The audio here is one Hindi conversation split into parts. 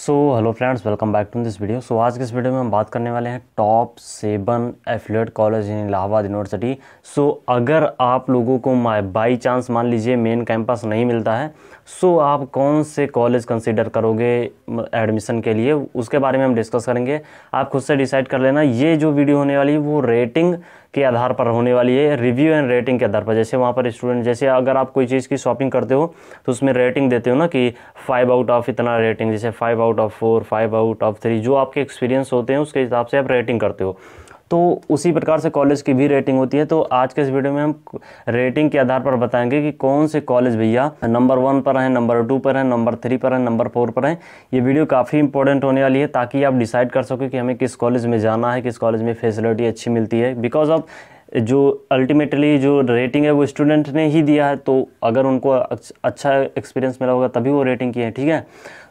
so hello friends welcome back to this video so आज के इस वीडियो में हम बात करने वाले हैं top seven affiliate college in Allahabad University so अगर आप लोगों को बाई चांस मान लीजिए मेन कैंपस नहीं मिलता है सो so आप कौन से कॉलेज कंसिडर करोगे एडमिशन के लिए उसके बारे में हम डिस्कस करेंगे आप खुद से डिसाइड कर लेना ये जो वीडियो होने वाली है वो रेटिंग के आधार पर होने वाली है रिव्यू एंड रेटिंग के आधार पर जैसे वहाँ पर स्टूडेंट जैसे अगर आप कोई चीज़ की शॉपिंग करते हो तो उसमें रेटिंग देते हो ना कि फाइव आउट ऑफ इतना रेटिंग जैसे five out of four five out of three जो आपके एक्सपीरियंस होते हैं उसके हिसाब से आप रेटिंग करते हो तो उसी प्रकार से कॉलेज की भी रेटिंग होती है तो आज के इस वीडियो में हम रेटिंग के आधार पर बताएंगे कि कौन से कॉलेज भैया नंबर वन पर हैं नंबर टू पर हैं नंबर थ्री पर हैं नंबर फोर पर हैं ये वीडियो काफ़ी इंपॉर्टेंट होने वाली है ताकि आप डिसाइड कर सको कि हमें किस कॉलेज में जाना है किस कॉलेज में फैसिलिटी अच्छी मिलती है बिकॉज ऑफ जो अल्टीमेटली जो रेटिंग है वो स्टूडेंट ने ही दिया है तो अगर उनको अच्छा एक्सपीरियंस मिला होगा तभी वो रेटिंग की है ठीक है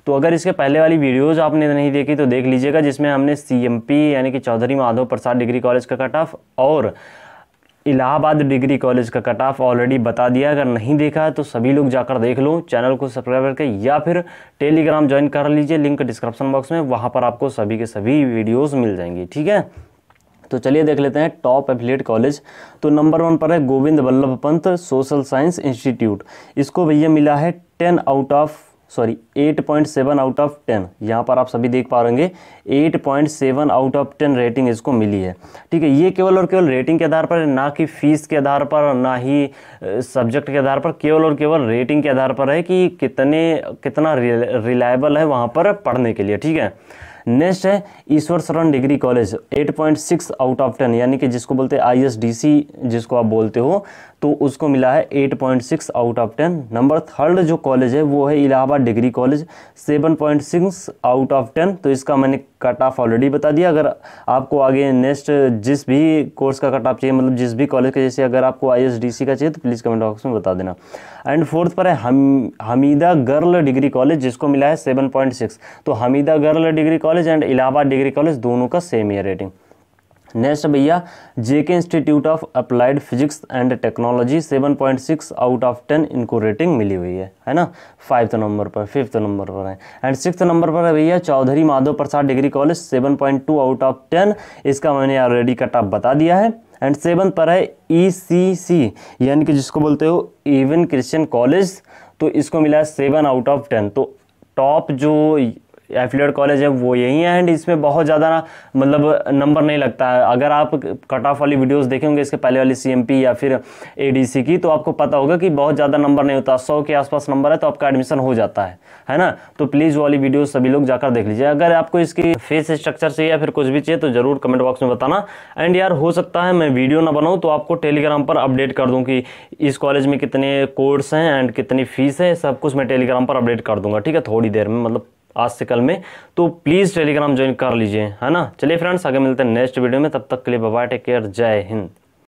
तो अगर इसके पहले वाली वीडियोज़ आपने नहीं देखी तो देख लीजिएगा जिसमें हमने सीएमपी यानी कि चौधरी माधव प्रसाद डिग्री कॉलेज का कट ऑफ और इलाहाबाद डिग्री कॉलेज का कट ऑफ ऑलरेडी बता दिया अगर नहीं देखा तो सभी लोग जाकर देख लो चैनल को सब्सक्राइब करके या फिर टेलीग्राम ज्वाइन कर लीजिए लिंक डिस्क्रिप्शन बॉक्स में वहाँ पर आपको सभी के सभी वीडियोज़ मिल जाएंगी ठीक है तो चलिए देख लेते हैं टॉप एफिलेट कॉलेज तो नंबर वन पर है Govind Vallabh Pant Social Science Institute इसको भैया मिला है ten out of sorry 8.7 out of 10 यहाँ पर आप सभी देख पा रहेंगे 8.7 आउट ऑफ 10 रेटिंग इसको मिली है ठीक है ये केवल और केवल रेटिंग के आधार पर ना कि फीस के आधार पर ना ही सब्जेक्ट के आधार पर केवल और केवल रेटिंग के आधार पर है कि कितने कितना रिलायबल है वहाँ पर पढ़ने के लिए ठीक है नेक्स्ट है ईश्वर शरण डिग्री कॉलेज 8.6 आउट ऑफ 10 यानी कि जिसको बोलते हैं आईएसडीसी जिसको आप बोलते हो तो उसको मिला है 8.6 आउट ऑफ 10 नंबर थर्ड जो कॉलेज है वो है Allahabad degree College 7.6 out of 10 तो इसका मैंने कट ऑफ ऑलरेडी बता दिया अगर आपको आगे नेक्स्ट जिस भी कोर्स का कट ऑफ चाहिए मतलब जिस भी कॉलेज का जैसे अगर आपको आई का चाहिए तो प्लीज़ कमेंट बॉक्स में बता देना एंड फोर्थ पर है हम हमीदा गर्ल डिग्री कॉलेज जिसको मिला है सेवन तो Hamida girl degree college and Allahabad degree college दोनों का सेम ईयर रेटिंग नेक्स्ट भैया JK institute of applied physics and technology 7.6 out of 10 इनको रेटिंग मिली हुई है है ना फाइव्थ नंबर पर फिफ्थ नंबर पर है एंड सिक्स नंबर पर है भैया Chaudhary Madhav Prasad degree college 7.2 out of 10 इसका मैंने ऑलरेडी कट ऑफ बता दिया है एंड सेवन पर है ई सी सी यानी कि जिसको बोलते हो इवन क्रिश्चियन कॉलेज तो इसको मिला है सेवन आउट ऑफ टेन तो टॉप जो एफिलेट कॉलेज है वो यही है एंड इसमें बहुत ज़्यादा ना मतलब नंबर नहीं लगता है अगर आप कट ऑफ वाली वीडियोस देखेंगे इसके पहले वाली सी या फिर ए की तो आपको पता होगा कि बहुत ज़्यादा नंबर नहीं होता सौ के आसपास नंबर है तो आपका एडमिशन हो जाता है है ना तो प्लीज़ वाली वीडियो सभी लोग जाकर देख लीजिए अगर आपको इसकी फेस स्ट्रक्चर चाहिए या फिर कुछ भी चाहिए तो ज़रूर कमेंट बॉक्स में बताना एंड यार हो सकता है मैं वीडियो ना बनाऊँ तो आपको टेलीग्राम पर अपडेट कर दूँ कि इस कॉलेज में कितने कोर्स हैं एंड कितनी फीस है सब कुछ मैं टेलीग्राम पर अपडेट कर दूँगा ठीक है थोड़ी देर में मतलब आज से कल में तो प्लीज़ टेलीग्राम ज्वाइन कर लीजिए है ना चलिए फ्रेंड्स आगे मिलते हैं नेक्स्ट वीडियो में तब तक के लिए बाय टेक केयर जय हिंद